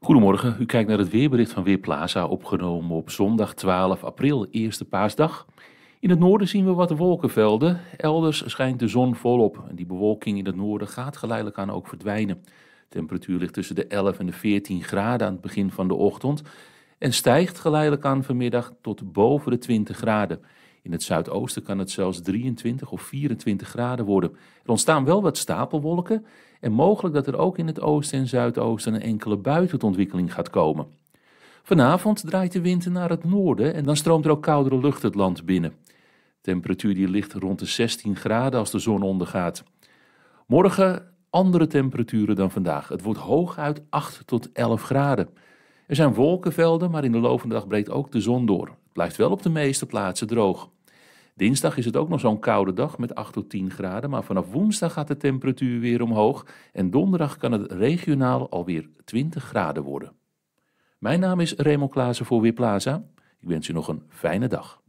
Goedemorgen, u kijkt naar het weerbericht van Weerplaza, opgenomen op zondag 12 april, eerste paasdag. In het noorden zien we wat wolkenvelden, elders schijnt de zon volop. En die bewolking in het noorden gaat geleidelijk aan ook verdwijnen. De temperatuur ligt tussen de 11 en de 14 graden aan het begin van de ochtend en stijgt geleidelijk aan vanmiddag tot boven de 20 graden. In het zuidoosten kan het zelfs 23 of 24 graden worden. Er ontstaan wel wat stapelwolken en mogelijk dat er ook in het oosten en zuidoosten een enkele bui gaat komen. Vanavond draait de wind naar het noorden en dan stroomt er ook koudere lucht het land binnen. Temperatuur die ligt rond de 16 graden als de zon ondergaat. Morgen andere temperaturen dan vandaag. Het wordt hooguit 8 tot 11 graden. Er zijn wolkenvelden, maar in de loop van de dag breekt ook de zon door. Het blijft wel op de meeste plaatsen droog. Dinsdag is het ook nog zo'n koude dag met 8 tot 10 graden, maar vanaf woensdag gaat de temperatuur weer omhoog en donderdag kan het regionaal alweer 20 graden worden. Mijn naam is Remo Klaassen voor Weerplaza. Ik wens u nog een fijne dag.